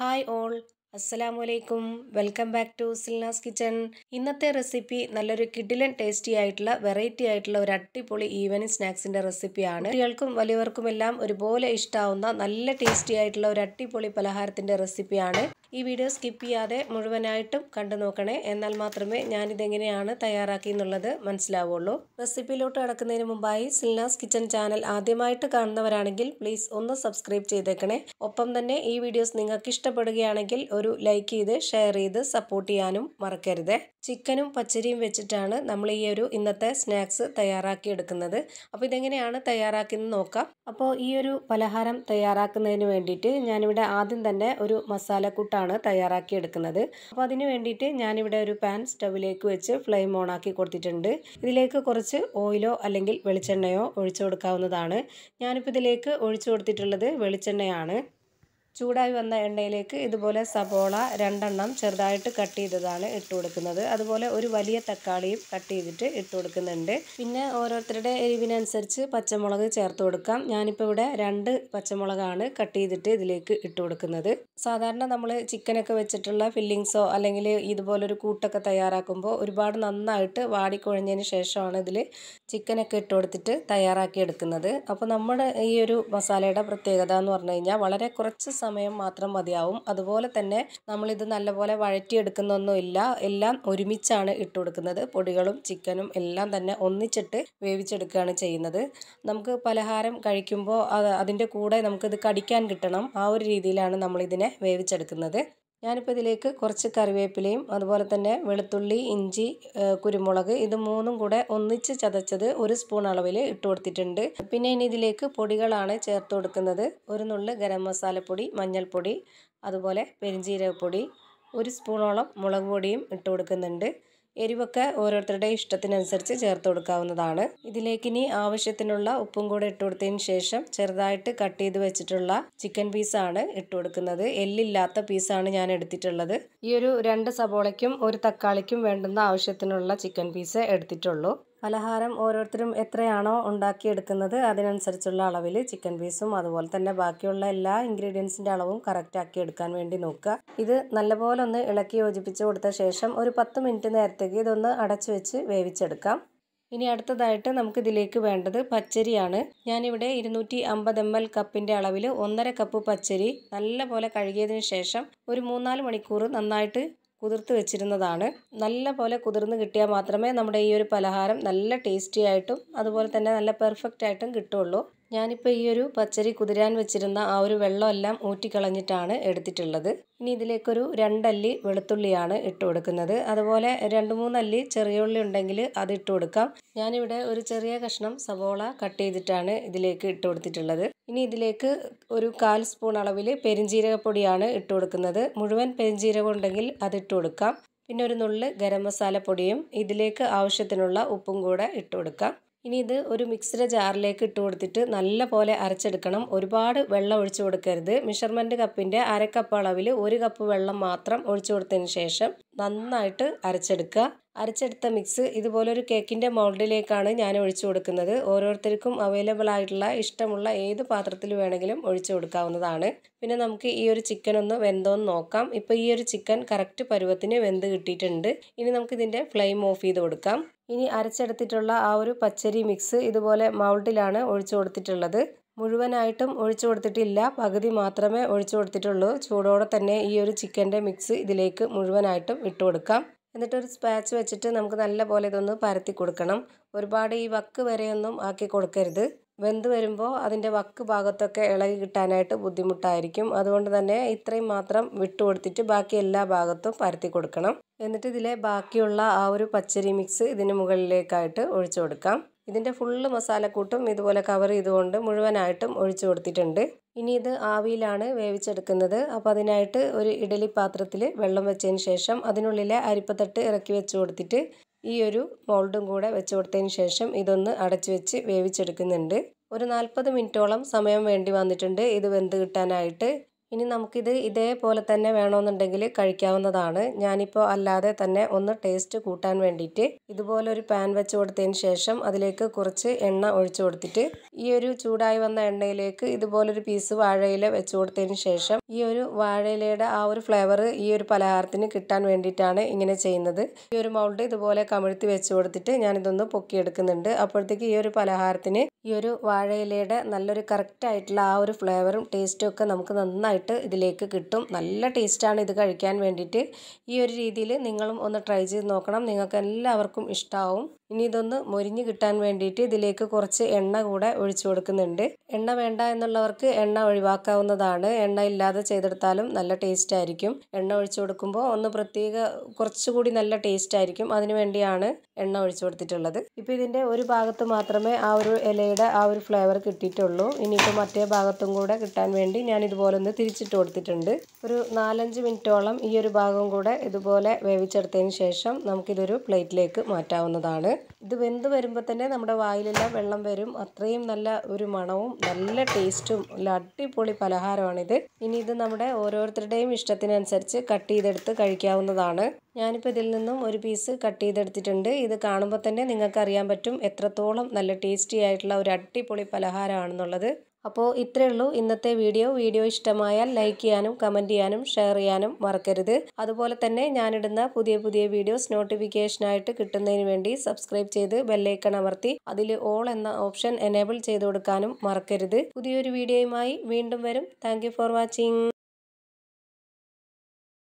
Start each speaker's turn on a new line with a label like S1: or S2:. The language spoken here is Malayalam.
S1: ഹായ് ഓൾ അസ്സലാമു അലൈക്കും വെൽക്കം ബാക്ക് ടു സിൽനാസ് കിച്ചൺ ഇന്നത്തെ റെസിപ്പി നല്ലൊരു കിഡിലൻ ടേസ്റ്റി ആയിട്ടുള്ള വെറൈറ്റി ആയിട്ടുള്ള ഒരു അടിപൊളി ഈവനിങ് സ്നാക്സിൻ്റെ റെസിപ്പിയാണ് കുട്ടികൾക്കും വലിയവർക്കും എല്ലാം ഒരുപോലെ ഇഷ്ടാവുന്ന നല്ല ടേസ്റ്റി ആയിട്ടുള്ള ഒരു അടിപൊളി പലഹാരത്തിൻ്റെ റെസിപ്പിയാണ് ഈ വീഡിയോ സ്കിപ്പ് ചെയ്യാതെ മുഴുവനായിട്ടും കണ്ടു നോക്കണേ എന്നാൽ മാത്രമേ ഞാനിതെങ്ങനെയാണ് തയ്യാറാക്കി എന്നുള്ളത് മനസ്സിലാവുള്ളൂ റെസിപ്പിയിലോട്ട് കടക്കുന്നതിന് മുമ്പായി സിൽനാസ് കിച്ചൺ ചാനൽ ആദ്യമായിട്ട് കാണുന്നവരാണെങ്കിൽ പ്ലീസ് ഒന്ന് സബ്സ്ക്രൈബ് ചെയ്തേക്കണേ ഒപ്പം തന്നെ ഈ വീഡിയോസ് നിങ്ങൾക്ക് ഇഷ്ടപ്പെടുകയാണെങ്കിൽ ഒരു ലൈക്ക് ചെയ്ത് ഷെയർ ചെയ്ത് സപ്പോർട്ട് ചെയ്യാനും മറക്കരുത് ചിക്കനും പച്ചരിയും വെച്ചിട്ടാണ് നമ്മൾ ഈ ഒരു ഇന്നത്തെ സ്നാക്സ് തയ്യാറാക്കി എടുക്കുന്നത് അപ്പോൾ ഇതെങ്ങനെയാണ് തയ്യാറാക്കുന്നത് നോക്കാം അപ്പോൾ ഈ ഒരു പലഹാരം തയ്യാറാക്കുന്നതിന് വേണ്ടിയിട്ട് ഞാനിവിടെ ആദ്യം തന്നെ ഒരു മസാലക്കൂട്ടാണ് തയ്യാറാക്കി എടുക്കുന്നത് അപ്പോൾ അതിന് വേണ്ടിയിട്ട് ഞാനിവിടെ ഒരു പാൻ സ്റ്റവിലേക്ക് വെച്ച് ഫ്ലെയിം ഓൺ ആക്കി കൊടുത്തിട്ടുണ്ട് ഇതിലേക്ക് കുറച്ച് ഓയിലോ അല്ലെങ്കിൽ വെളിച്ചെണ്ണയോ ഒഴിച്ചു കൊടുക്കാവുന്നതാണ് ഞാനിപ്പോൾ ഇതിലേക്ക് ഒഴിച്ചു കൊടുത്തിട്ടുള്ളത് വെളിച്ചെണ്ണയാണ് ചൂടായി വന്ന എണ്ണയിലേക്ക് ഇതുപോലെ സബോള രണ്ടെണ്ണം ചെറുതായിട്ട് കട്ട് ചെയ്തതാണ് ഇട്ട് കൊടുക്കുന്നത് അതുപോലെ ഒരു വലിയ തക്കാളിയും കട്ട് ചെയ്തിട്ട് ഇട്ട് കൊടുക്കുന്നുണ്ട് പിന്നെ ഓരോരുത്തരുടെ എരിവിനനുസരിച്ച് പച്ചമുളക് ചേർത്ത് കൊടുക്കാം ഞാനിപ്പോൾ ഇവിടെ രണ്ട് പച്ചമുളകാണ് കട്ട് ചെയ്തിട്ട് ഇതിലേക്ക് ഇട്ട് കൊടുക്കുന്നത് സാധാരണ നമ്മൾ ചിക്കനൊക്കെ വെച്ചിട്ടുള്ള ഫില്ലിങ്സോ അല്ലെങ്കിൽ ഇതുപോലൊരു കൂട്ടൊക്കെ തയ്യാറാക്കുമ്പോൾ ഒരുപാട് നന്നായിട്ട് വാടിക്കൊഴിഞ്ഞതിന് ശേഷമാണ് ഇതിൽ ചിക്കനൊക്കെ ഇട്ട് കൊടുത്തിട്ട് തയ്യാറാക്കി എടുക്കുന്നത് അപ്പോൾ നമ്മുടെ ഈ ഒരു മസാലയുടെ പ്രത്യേകത എന്ന് പറഞ്ഞു കഴിഞ്ഞാൽ വളരെ കുറച്ച് സമയം മാത്രം മതിയാവും അതുപോലെ തന്നെ നമ്മളിത് നല്ലപോലെ വഴറ്റിയെടുക്കുന്നൊന്നുമില്ല എല്ലാം ഒരുമിച്ചാണ് ഇട്ട് കൊടുക്കുന്നത് പൊടികളും ചിക്കനും എല്ലാം തന്നെ ഒന്നിച്ചിട്ട് വേവിച്ചെടുക്കുകയാണ് ചെയ്യുന്നത് നമുക്ക് പലഹാരം കഴിക്കുമ്പോൾ അതിൻ്റെ കൂടെ നമുക്കിത് കടിക്കാൻ കിട്ടണം ആ ഒരു രീതിയിലാണ് നമ്മളിതിനെ വേവിച്ചെടുക്കുന്നത് ഞാനിപ്പോൾ ഇതിലേക്ക് കുറച്ച് കറിവേപ്പിലയും അതുപോലെ തന്നെ വെളുത്തുള്ളി ഇഞ്ചി കുരുമുളക് ഇത് മൂന്നും കൂടെ ഒന്നിച്ച് ചതച്ചത് ഒരു സ്പൂൺ അളവിൽ ഇട്ട് കൊടുത്തിട്ടുണ്ട് പിന്നെ ഇനി ഇതിലേക്ക് പൊടികളാണ് ചേർത്ത് കൊടുക്കുന്നത് ഒരു നുള്ള് ഗരം മസാലപ്പൊടി മഞ്ഞൾപ്പൊടി അതുപോലെ പെരിഞ്ജീരകപ്പൊടി ഒരു സ്പൂണോളം മുളക് പൊടിയും ഇട്ട് കൊടുക്കുന്നുണ്ട് എരിവൊക്കെ ഓരോരുത്തരുടെ ഇഷ്ടത്തിനനുസരിച്ച് ചേർത്ത് കൊടുക്കാവുന്നതാണ് ഇതിലേക്ക് ഇനി ആവശ്യത്തിനുള്ള ഉപ്പും കൂടെ ഇട്ട് കൊടുത്തതിന് ശേഷം ചെറുതായിട്ട് കട്ട് ചെയ്ത് വെച്ചിട്ടുള്ള ചിക്കൻ പീസാണ് ഇട്ട് കൊടുക്കുന്നത് എല്ലില്ലാത്ത പീസാണ് ഞാൻ എടുത്തിട്ടുള്ളത് ഈ ഒരു രണ്ട് സബോളയ്ക്കും ഒരു തക്കാളിക്കും വേണ്ടുന്ന ആവശ്യത്തിനുള്ള ചിക്കൻ പീസ് എടുത്തിട്ടുള്ളൂ പലഹാരം ഓരോരുത്തരും എത്രയാണോ ഉണ്ടാക്കിയെടുക്കുന്നത് അതിനനുസരിച്ചുള്ള അളവിൽ ചിക്കൻ പീസും അതുപോലെ തന്നെ ബാക്കിയുള്ള എല്ലാ ഇൻഗ്രീഡിയൻസിൻ്റെ അളവും കറക്റ്റ് ആക്കി എടുക്കാൻ വേണ്ടി നോക്കുക ഇത് നല്ലപോലെ ഒന്ന് ഇളക്കി യോജിപ്പിച്ച് കൊടുത്ത ശേഷം ഒരു പത്ത് മിനിറ്റ് നേരത്തേക്ക് ഇതൊന്ന് അടച്ചു വെച്ച് വേവിച്ചെടുക്കാം ഇനി അടുത്തതായിട്ട് നമുക്ക് ഇതിലേക്ക് വേണ്ടത് പച്ചരിയാണ് ഞാനിവിടെ ഇരുന്നൂറ്റി അമ്പത് എം എൽ കപ്പിൻ്റെ അളവിൽ ഒന്നര കപ്പ് പച്ചരി നല്ലപോലെ കഴുകിയതിന് ശേഷം ഒരു മൂന്നാല് മണിക്കൂർ നന്നായിട്ട് കുതിർത്ത് വെച്ചിരുന്നതാണ് നല്ല പോലെ കുതിർന്ന് കിട്ടിയാൽ മാത്രമേ നമ്മുടെ ഈ ഒരു പലഹാരം നല്ല ടേസ്റ്റി ആയിട്ടും അതുപോലെ തന്നെ നല്ല പെർഫെക്റ്റ് ആയിട്ടും കിട്ടുള്ളൂ ഞാനിപ്പോൾ ഈ ഒരു പച്ചരി കുതിരാൻ വെച്ചിരുന്ന ആ ഒരു വെള്ളമെല്ലാം ഊറ്റിക്കളഞ്ഞിട്ടാണ് എടുത്തിട്ടുള്ളത് ഇനി ഇതിലേക്കൊരു രണ്ടല്ലി വെളുത്തുള്ളിയാണ് ഇട്ട് കൊടുക്കുന്നത് അതുപോലെ രണ്ട് മൂന്നല്ലി ഉള്ളി ഉണ്ടെങ്കിൽ അത് ഇട്ട് കൊടുക്കാം ഞാനിവിടെ ഒരു ചെറിയ കഷ്ണം സവോള കട്ട് ചെയ്തിട്ടാണ് ഇതിലേക്ക് ഇട്ട് കൊടുത്തിട്ടുള്ളത് ഇനി ഇതിലേക്ക് ഒരു കാൽ സ്പൂൺ അളവിൽ പെരിഞ്ജീരകപ്പൊടിയാണ് ഇട്ട് കൊടുക്കുന്നത് മുഴുവൻ പെരിഞ്ജീരകം ഉണ്ടെങ്കിൽ അത് ഇട്ട് കൊടുക്കാം പിന്നെ ഒരു നുള്ള് ഗരം മസാല പൊടിയും ഇതിലേക്ക് ആവശ്യത്തിനുള്ള ഉപ്പും കൂടെ ഇട്ട് കൊടുക്കാം ഇനി ഇത് ഒരു മിക്സിയുടെ ജാറിലേക്ക് ഇട്ട് കൊടുത്തിട്ട് നല്ല പോലെ അരച്ചെടുക്കണം ഒരുപാട് വെള്ളം ഒഴിച്ചു കൊടുക്കരുത് മെഷർമെൻ്റ് കപ്പിൻ്റെ അരക്കപ്പ് അളവിൽ ഒരു കപ്പ് വെള്ളം മാത്രം ഒഴിച്ചു കൊടുത്തതിന് ശേഷം നന്നായിട്ട് അരച്ചെടുക്കുക അരച്ചെടുത്ത മിക്സ് ഇതുപോലൊരു കേക്കിൻ്റെ മോൾഡിലേക്കാണ് ഞാൻ ഒഴിച്ചു കൊടുക്കുന്നത് ഓരോരുത്തർക്കും അവൈലബിൾ ആയിട്ടുള്ള ഇഷ്ടമുള്ള ഏത് പാത്രത്തിൽ വേണമെങ്കിലും ഒഴിച്ചു കൊടുക്കാവുന്നതാണ് പിന്നെ നമുക്ക് ഈ ഒരു ചിക്കൻ ഒന്ന് വെന്തോന്ന് നോക്കാം ഇപ്പം ഈ ഒരു ചിക്കൻ കറക്റ്റ് പരുവത്തിന് വെന്ത് കിട്ടിയിട്ടുണ്ട് ഇനി നമുക്ക് ഇതിൻ്റെ ഫ്ലെയിം ഓഫ് ചെയ്ത് കൊടുക്കാം ഇനി അരച്ചെടുത്തിട്ടുള്ള ആ ഒരു പച്ചരി മിക്സ് ഇതുപോലെ മൗൾഡിലാണ് ഒഴിച്ചു കൊടുത്തിട്ടുള്ളത് മുഴുവനായിട്ടും ഒഴിച്ചു കൊടുത്തിട്ടില്ല പകുതി മാത്രമേ ഒഴിച്ചു കൊടുത്തിട്ടുള്ളൂ ചൂടോടെ തന്നെ ഈ ഒരു ചിക്കൻ്റെ മിക്സ് ഇതിലേക്ക് മുഴുവനായിട്ടും ഇട്ട് കൊടുക്കാം എന്നിട്ടൊരു സ്പാച്ച് വെച്ചിട്ട് നമുക്ക് നല്ല പോലെ ഇതൊന്ന് പരത്തി കൊടുക്കണം ഒരുപാട് ഈ വക്ക് വരെയൊന്നും ആക്കി കൊടുക്കരുത് വെന്ത് വരുമ്പോൾ അതിൻ്റെ വക്ക് ഭാഗത്തൊക്കെ ഇളകി കിട്ടാനായിട്ട് ബുദ്ധിമുട്ടായിരിക്കും അതുകൊണ്ട് തന്നെ ഇത്രയും മാത്രം വിട്ടു കൊടുത്തിട്ട് ബാക്കി എല്ലാ ഭാഗത്തും പരത്തി കൊടുക്കണം എന്നിട്ട് ഇതിലെ ബാക്കിയുള്ള ആ ഒരു പച്ചരി മിക്സ് ഇതിന് മുകളിലേക്കായിട്ട് ഒഴിച്ചു കൊടുക്കാം ഇതിൻ്റെ ഫുള്ള് മസാലക്കൂട്ടും ഇതുപോലെ കവർ ചെയ്തുകൊണ്ട് മുഴുവനായിട്ടും ഒഴിച്ചു കൊടുത്തിട്ടുണ്ട് ഇനി ഇത് ആവിയിലാണ് വേവിച്ചെടുക്കുന്നത് അപ്പോൾ അതിനായിട്ട് ഒരു ഇഡലി പാത്രത്തിൽ വെള്ളം വെച്ചതിന് ശേഷം അതിനുള്ളിലെ അരിപ്പത്തട്ട് ഇറക്കി വെച്ച് കൊടുത്തിട്ട് ഈ ഒരു മോൾഡും കൂടെ വെച്ച് കൊടുത്തതിന് ശേഷം ഇതൊന്ന് അടച്ചു വെച്ച് വേവിച്ചെടുക്കുന്നുണ്ട് ഒരു നാൽപ്പത് മിനിറ്റോളം സമയം വേണ്ടി വന്നിട്ടുണ്ട് ഇത് വെന്ത് കിട്ടാനായിട്ട് ഇനി നമുക്കിത് ഇതേപോലെ തന്നെ വേണമെന്നുണ്ടെങ്കിൽ കഴിക്കാവുന്നതാണ് ഞാനിപ്പോൾ അല്ലാതെ തന്നെ ഒന്ന് ടേസ്റ്റ് കൂട്ടാൻ വേണ്ടിയിട്ട് ഇതുപോലെ ഒരു പാൻ വെച്ച് കൊടുത്തതിന് ശേഷം അതിലേക്ക് കുറച്ച് എണ്ണ ഒഴിച്ചു കൊടുത്തിട്ട് ഈ ഒരു ചൂടായി വന്ന എണ്ണയിലേക്ക് ഇതുപോലൊരു പീസ് വാഴയില വെച്ച് കൊടുത്തതിന് ശേഷം ഈ ഒരു വാഴയിലയുടെ ആ ഒരു ഫ്ലേവർ ഈ ഒരു പലഹാരത്തിന് കിട്ടാൻ വേണ്ടിയിട്ടാണ് ഇങ്ങനെ ചെയ്യുന്നത് ഈ ഒരു മൗൾഡ് ഇതുപോലെ കമിഴ്ത്തി വെച്ച് കൊടുത്തിട്ട് ഞാനിതൊന്ന് പൊക്കിയെടുക്കുന്നുണ്ട് അപ്പോഴത്തേക്ക് ഈ ഒരു പലഹാരത്തിന് ഈ ഒരു വാഴയിലയുടെ നല്ലൊരു കറക്റ്റായിട്ടുള്ള ആ ഒരു ഫ്ലേവറും ടേസ്റ്റും ഒക്കെ നമുക്ക് നന്നായി സൂപ്പറായിട്ട് ഇതിലേക്ക് കിട്ടും നല്ല ടേസ്റ്റാണ് ഇത് കഴിക്കാൻ വേണ്ടിയിട്ട് ഈ ഒരു രീതിയിൽ നിങ്ങളും ഒന്ന് ട്രൈ ചെയ്ത് നോക്കണം നിങ്ങൾക്ക് എല്ലാവർക്കും ഇഷ്ടമാവും ഇനി ഇതൊന്ന് മൊരിഞ്ഞ് കിട്ടാൻ വേണ്ടിയിട്ട് ഇതിലേക്ക് കുറച്ച് എണ്ണ കൂടെ ഒഴിച്ചു കൊടുക്കുന്നുണ്ട് എണ്ണ വേണ്ട എന്നുള്ളവർക്ക് എണ്ണ ഒഴിവാക്കാവുന്നതാണ് എണ്ണ ഇല്ലാതെ ചെയ്തെടുത്താലും നല്ല ടേസ്റ്റ് ആയിരിക്കും എണ്ണ ഒഴിച്ചു കൊടുക്കുമ്പോൾ ഒന്ന് പ്രത്യേക കുറച്ചുകൂടി നല്ല ടേസ്റ്റ് ആയിരിക്കും അതിനു വേണ്ടിയാണ് എണ്ണ ഒഴിച്ചു കൊടുത്തിട്ടുള്ളത് ഇപ്പം ഇതിൻ്റെ ഒരു ഭാഗത്ത് മാത്രമേ ആ ഒരു ഇലയുടെ ആ ഒരു ഫ്ലേവർ കിട്ടിയിട്ടുള്ളൂ ഇനിയിപ്പോൾ മറ്റേ ഭാഗത്തും കൂടെ കിട്ടാൻ വേണ്ടി ഞാൻ ഇതുപോലെ ഒന്ന് തിരിച്ചിട്ട് കൊടുത്തിട്ടുണ്ട് ഒരു നാലഞ്ച് മിനിറ്റോളം ഈ ഒരു ഭാഗം കൂടെ ഇതുപോലെ വേവിച്ചെടുത്തതിന് ശേഷം നമുക്കിതൊരു പ്ലേറ്റിലേക്ക് മാറ്റാവുന്നതാണ് ഇത് വെന്ത് വരുമ്പോൾ തന്നെ നമ്മുടെ വായിലെല്ലാം വെള്ളം വരും അത്രയും നല്ല ഒരു മണവും നല്ല ടേസ്റ്റും നല്ല അടിപൊളി പലഹാരമാണിത് ഇനി ഇത് നമ്മുടെ ഓരോരുത്തരുടെയും ഇഷ്ടത്തിനനുസരിച്ച് കട്ട് ചെയ്തെടുത്ത് കഴിക്കാവുന്നതാണ് ഞാനിപ്പോൾ ഇതിൽ നിന്നും ഒരു പീസ് കട്ട് ചെയ്തെടുത്തിട്ടുണ്ട് ഇത് കാണുമ്പോൾ തന്നെ നിങ്ങൾക്ക് അറിയാൻ പറ്റും എത്രത്തോളം നല്ല ടേസ്റ്റി ആയിട്ടുള്ള ഒരു അടിപൊളി പലഹാരമാണെന്നുള്ളത് അപ്പോൾ ഇത്രയേ ഉള്ളൂ ഇന്നത്തെ വീഡിയോ വീഡിയോ ഇഷ്ടമായാൽ ലൈക്ക് ചെയ്യാനും കമൻറ്റ് ചെയ്യാനും ഷെയർ ചെയ്യാനും മറക്കരുത് അതുപോലെ തന്നെ ഞാനിടുന്ന പുതിയ പുതിയ വീഡിയോസ് നോട്ടിഫിക്കേഷനായിട്ട് കിട്ടുന്നതിന് വേണ്ടി സബ്സ്ക്രൈബ് ചെയ്ത് ബെല്ലൈക്കൺ അമർത്തി അതിൽ ഓൾ എന്ന ഓപ്ഷൻ എനേബിൾ ചെയ്ത് കൊടുക്കാനും മറക്കരുത് പുതിയൊരു വീഡിയോയുമായി വീണ്ടും വരും താങ്ക് ഫോർ വാച്ചിങ്